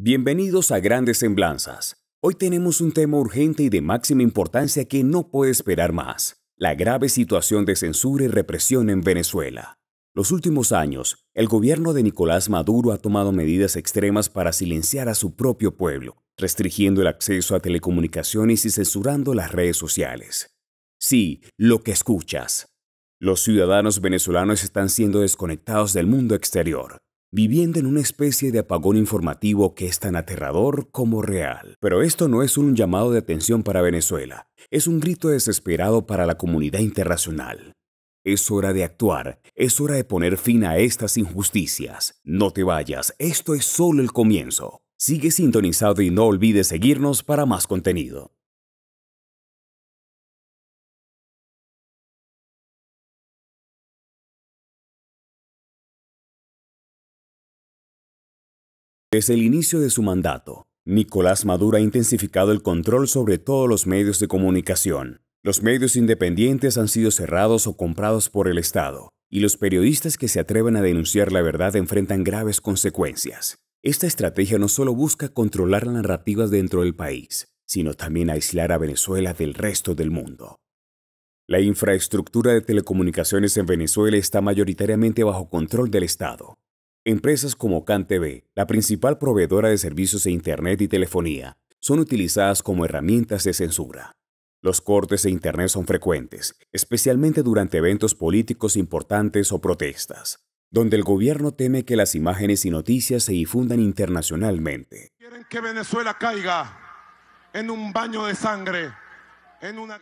Bienvenidos a Grandes Semblanzas. Hoy tenemos un tema urgente y de máxima importancia que no puede esperar más, la grave situación de censura y represión en Venezuela. Los últimos años, el gobierno de Nicolás Maduro ha tomado medidas extremas para silenciar a su propio pueblo, restringiendo el acceso a telecomunicaciones y censurando las redes sociales. Sí, lo que escuchas. Los ciudadanos venezolanos están siendo desconectados del mundo exterior, viviendo en una especie de apagón informativo que es tan aterrador como real. Pero esto no es un llamado de atención para Venezuela, es un grito desesperado para la comunidad internacional. Es hora de actuar, es hora de poner fin a estas injusticias. No te vayas, esto es solo el comienzo. Sigue sintonizado y no olvides seguirnos para más contenido. Desde el inicio de su mandato, Nicolás Maduro ha intensificado el control sobre todos los medios de comunicación. Los medios independientes han sido cerrados o comprados por el Estado, y los periodistas que se atreven a denunciar la verdad enfrentan graves consecuencias. Esta estrategia no solo busca controlar las narrativas dentro del país, sino también aislar a Venezuela del resto del mundo. La infraestructura de telecomunicaciones en Venezuela está mayoritariamente bajo control del Estado, Empresas como CanTV, la principal proveedora de servicios de Internet y telefonía, son utilizadas como herramientas de censura. Los cortes de Internet son frecuentes, especialmente durante eventos políticos importantes o protestas, donde el gobierno teme que las imágenes y noticias se difundan internacionalmente. Quieren que Venezuela caiga en un baño de sangre.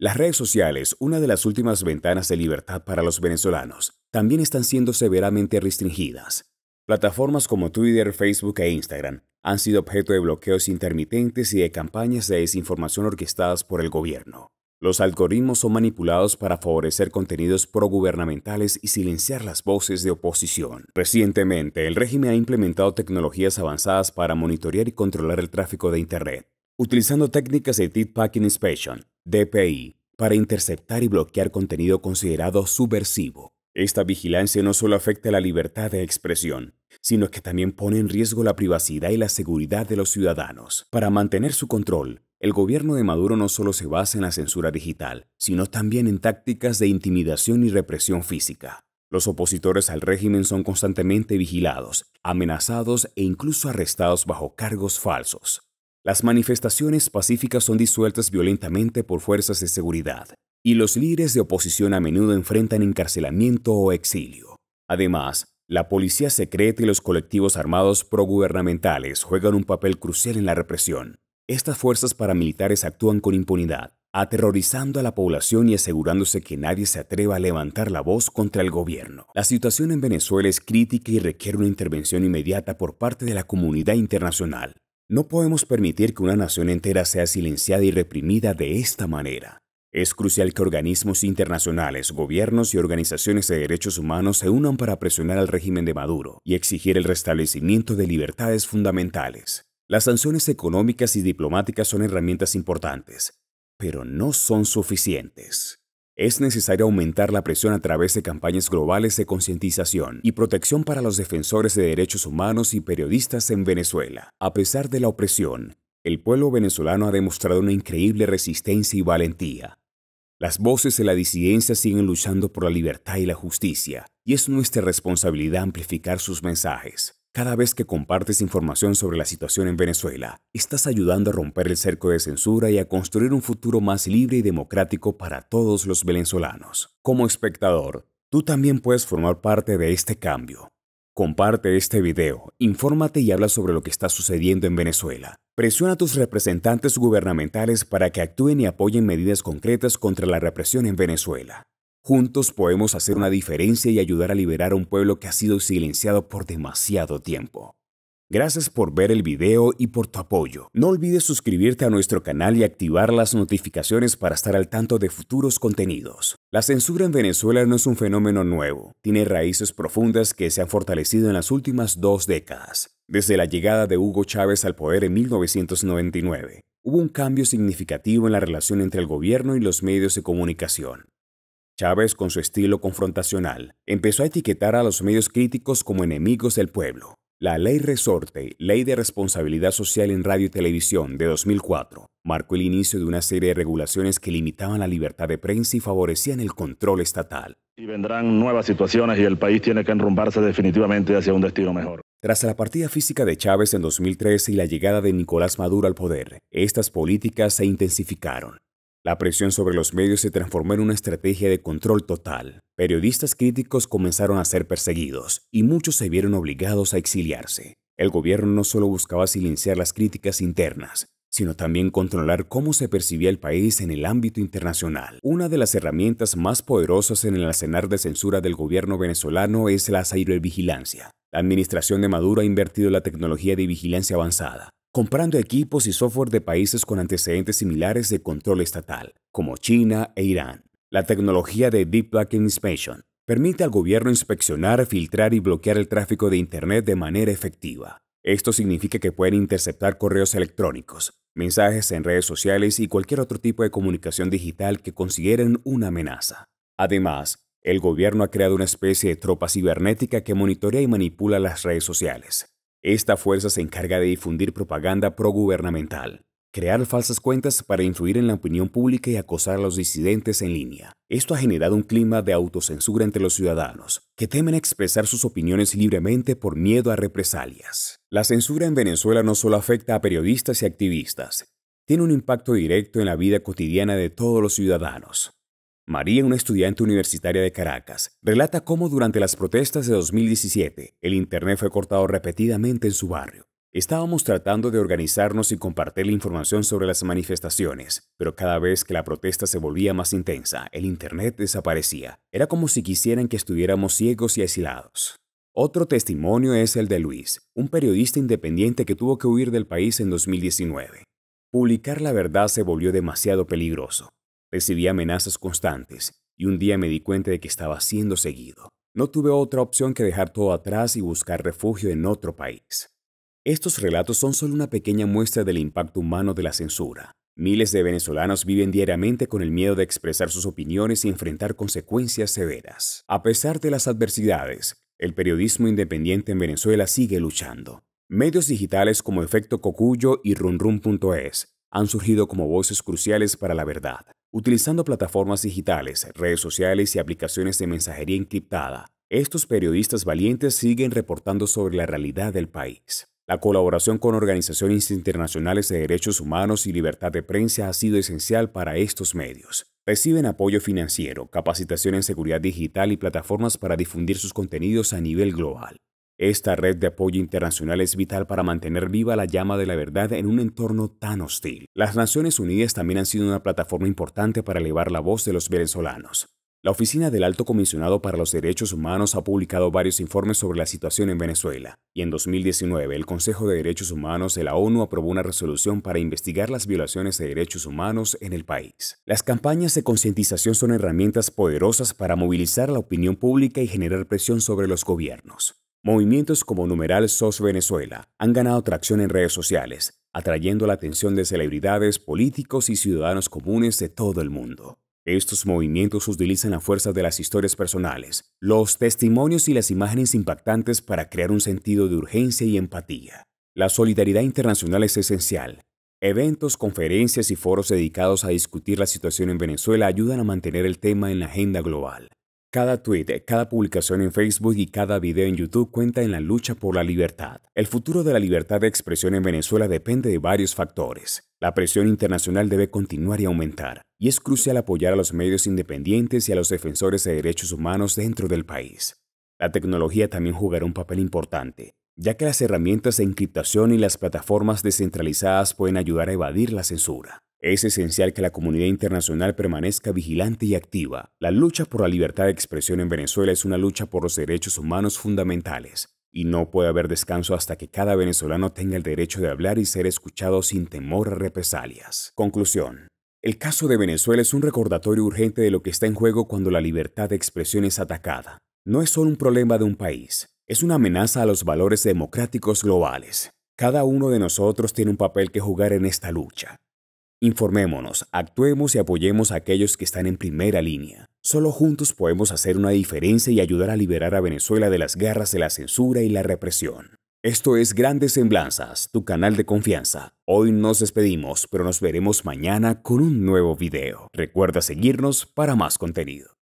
Las redes sociales, una de las últimas ventanas de libertad para los venezolanos, también están siendo severamente restringidas. Plataformas como Twitter, Facebook e Instagram han sido objeto de bloqueos intermitentes y de campañas de desinformación orquestadas por el gobierno. Los algoritmos son manipulados para favorecer contenidos progubernamentales y silenciar las voces de oposición. Recientemente, el régimen ha implementado tecnologías avanzadas para monitorear y controlar el tráfico de Internet, utilizando técnicas de Deep Packing Inspection, DPI, para interceptar y bloquear contenido considerado subversivo. Esta vigilancia no solo afecta a la libertad de expresión, sino que también pone en riesgo la privacidad y la seguridad de los ciudadanos. Para mantener su control, el gobierno de Maduro no solo se basa en la censura digital, sino también en tácticas de intimidación y represión física. Los opositores al régimen son constantemente vigilados, amenazados e incluso arrestados bajo cargos falsos. Las manifestaciones pacíficas son disueltas violentamente por fuerzas de seguridad, y los líderes de oposición a menudo enfrentan encarcelamiento o exilio. Además, la policía secreta y los colectivos armados progubernamentales juegan un papel crucial en la represión. Estas fuerzas paramilitares actúan con impunidad, aterrorizando a la población y asegurándose que nadie se atreva a levantar la voz contra el gobierno. La situación en Venezuela es crítica y requiere una intervención inmediata por parte de la comunidad internacional. No podemos permitir que una nación entera sea silenciada y reprimida de esta manera. Es crucial que organismos internacionales, gobiernos y organizaciones de derechos humanos se unan para presionar al régimen de Maduro y exigir el restablecimiento de libertades fundamentales. Las sanciones económicas y diplomáticas son herramientas importantes, pero no son suficientes. Es necesario aumentar la presión a través de campañas globales de concientización y protección para los defensores de derechos humanos y periodistas en Venezuela. A pesar de la opresión, el pueblo venezolano ha demostrado una increíble resistencia y valentía. Las voces de la disidencia siguen luchando por la libertad y la justicia, y es nuestra responsabilidad amplificar sus mensajes. Cada vez que compartes información sobre la situación en Venezuela, estás ayudando a romper el cerco de censura y a construir un futuro más libre y democrático para todos los venezolanos. Como espectador, tú también puedes formar parte de este cambio. Comparte este video, infórmate y habla sobre lo que está sucediendo en Venezuela. Presiona a tus representantes gubernamentales para que actúen y apoyen medidas concretas contra la represión en Venezuela. Juntos podemos hacer una diferencia y ayudar a liberar a un pueblo que ha sido silenciado por demasiado tiempo. Gracias por ver el video y por tu apoyo. No olvides suscribirte a nuestro canal y activar las notificaciones para estar al tanto de futuros contenidos. La censura en Venezuela no es un fenómeno nuevo, tiene raíces profundas que se han fortalecido en las últimas dos décadas. Desde la llegada de Hugo Chávez al poder en 1999, hubo un cambio significativo en la relación entre el gobierno y los medios de comunicación. Chávez, con su estilo confrontacional, empezó a etiquetar a los medios críticos como enemigos del pueblo, la Ley Resorte, Ley de Responsabilidad Social en Radio y Televisión de 2004, marcó el inicio de una serie de regulaciones que limitaban la libertad de prensa y favorecían el control estatal. Y vendrán nuevas situaciones y el país tiene que enrumbarse definitivamente hacia un destino mejor. Tras la partida física de Chávez en 2013 y la llegada de Nicolás Maduro al poder, estas políticas se intensificaron. La presión sobre los medios se transformó en una estrategia de control total. Periodistas críticos comenzaron a ser perseguidos y muchos se vieron obligados a exiliarse. El gobierno no solo buscaba silenciar las críticas internas, sino también controlar cómo se percibía el país en el ámbito internacional. Una de las herramientas más poderosas en el arsenal de censura del gobierno venezolano es la cibervigilancia. La administración de Maduro ha invertido la tecnología de vigilancia avanzada, comprando equipos y software de países con antecedentes similares de control estatal, como China e Irán. La tecnología de Deep Packet Inspection permite al gobierno inspeccionar, filtrar y bloquear el tráfico de Internet de manera efectiva. Esto significa que pueden interceptar correos electrónicos, mensajes en redes sociales y cualquier otro tipo de comunicación digital que consideren una amenaza. Además, el gobierno ha creado una especie de tropa cibernética que monitorea y manipula las redes sociales, esta fuerza se encarga de difundir propaganda progubernamental, crear falsas cuentas para influir en la opinión pública y acosar a los disidentes en línea. Esto ha generado un clima de autocensura entre los ciudadanos, que temen expresar sus opiniones libremente por miedo a represalias. La censura en Venezuela no solo afecta a periodistas y activistas, tiene un impacto directo en la vida cotidiana de todos los ciudadanos. María, una estudiante universitaria de Caracas, relata cómo durante las protestas de 2017 el Internet fue cortado repetidamente en su barrio. Estábamos tratando de organizarnos y compartir la información sobre las manifestaciones, pero cada vez que la protesta se volvía más intensa, el Internet desaparecía. Era como si quisieran que estuviéramos ciegos y aislados. Otro testimonio es el de Luis, un periodista independiente que tuvo que huir del país en 2019. Publicar la verdad se volvió demasiado peligroso. Recibí amenazas constantes y un día me di cuenta de que estaba siendo seguido. No tuve otra opción que dejar todo atrás y buscar refugio en otro país. Estos relatos son solo una pequeña muestra del impacto humano de la censura. Miles de venezolanos viven diariamente con el miedo de expresar sus opiniones y enfrentar consecuencias severas. A pesar de las adversidades, el periodismo independiente en Venezuela sigue luchando. Medios digitales como Efecto Cocuyo y RunRun.es han surgido como voces cruciales para la verdad. Utilizando plataformas digitales, redes sociales y aplicaciones de mensajería encriptada, estos periodistas valientes siguen reportando sobre la realidad del país. La colaboración con organizaciones internacionales de derechos humanos y libertad de prensa ha sido esencial para estos medios. Reciben apoyo financiero, capacitación en seguridad digital y plataformas para difundir sus contenidos a nivel global. Esta red de apoyo internacional es vital para mantener viva la llama de la verdad en un entorno tan hostil. Las Naciones Unidas también han sido una plataforma importante para elevar la voz de los venezolanos. La Oficina del Alto Comisionado para los Derechos Humanos ha publicado varios informes sobre la situación en Venezuela, y en 2019 el Consejo de Derechos Humanos de la ONU aprobó una resolución para investigar las violaciones de derechos humanos en el país. Las campañas de concientización son herramientas poderosas para movilizar la opinión pública y generar presión sobre los gobiernos. Movimientos como numeral SOS Venezuela han ganado tracción en redes sociales, atrayendo la atención de celebridades, políticos y ciudadanos comunes de todo el mundo. Estos movimientos utilizan la fuerza de las historias personales, los testimonios y las imágenes impactantes para crear un sentido de urgencia y empatía. La solidaridad internacional es esencial. Eventos, conferencias y foros dedicados a discutir la situación en Venezuela ayudan a mantener el tema en la agenda global. Cada tweet, cada publicación en Facebook y cada video en YouTube cuenta en la lucha por la libertad. El futuro de la libertad de expresión en Venezuela depende de varios factores. La presión internacional debe continuar y aumentar, y es crucial apoyar a los medios independientes y a los defensores de derechos humanos dentro del país. La tecnología también jugará un papel importante, ya que las herramientas de encriptación y las plataformas descentralizadas pueden ayudar a evadir la censura. Es esencial que la comunidad internacional permanezca vigilante y activa. La lucha por la libertad de expresión en Venezuela es una lucha por los derechos humanos fundamentales, y no puede haber descanso hasta que cada venezolano tenga el derecho de hablar y ser escuchado sin temor a represalias. Conclusión. El caso de Venezuela es un recordatorio urgente de lo que está en juego cuando la libertad de expresión es atacada. No es solo un problema de un país, es una amenaza a los valores democráticos globales. Cada uno de nosotros tiene un papel que jugar en esta lucha. Informémonos, actuemos y apoyemos a aquellos que están en primera línea. Solo juntos podemos hacer una diferencia y ayudar a liberar a Venezuela de las garras de la censura y la represión. Esto es Grandes Semblanzas, tu canal de confianza. Hoy nos despedimos, pero nos veremos mañana con un nuevo video. Recuerda seguirnos para más contenido.